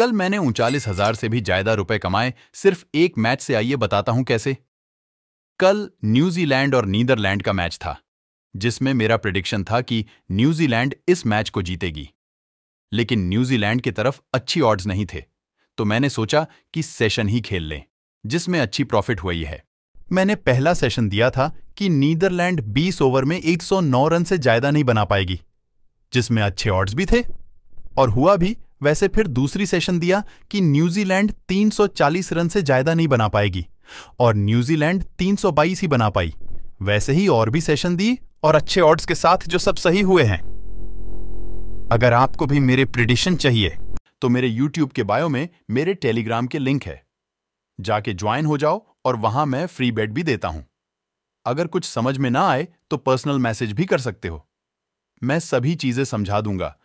कल मैंने उनचालीस हजार से भी ज्यादा रुपए कमाए सिर्फ एक मैच से आइए बताता हूं कैसे कल न्यूजीलैंड और नीदरलैंड का मैच था जिसमें मेरा प्रिडिक्शन था कि न्यूजीलैंड इस मैच को जीतेगी लेकिन न्यूजीलैंड की तरफ अच्छी ऑड्स नहीं थे तो मैंने सोचा कि सेशन ही खेल लें जिसमें अच्छी प्रॉफिट हुई है मैंने पहला सेशन दिया था कि नीदरलैंड 20 ओवर में 109 रन से ज्यादा नहीं बना पाएगी जिसमें अच्छे ऑड्स भी थे और हुआ भी वैसे फिर दूसरी सेशन दिया कि न्यूजीलैंड 340 रन से ज्यादा नहीं बना पाएगी और न्यूजीलैंड 322 ही बना पाई वैसे ही और भी सेशन दी और अच्छे ऑर्ड्स के साथ जो सब सही हुए हैं अगर आपको भी मेरे प्रिडिशन चाहिए तो मेरे यूट्यूब के बायो में मेरे टेलीग्राम के लिंक है जाके ज्वाइन हो जाओ और वहां मैं फ्री बेड भी देता हूं अगर कुछ समझ में ना आए तो पर्सनल मैसेज भी कर सकते हो मैं सभी चीजें समझा दूंगा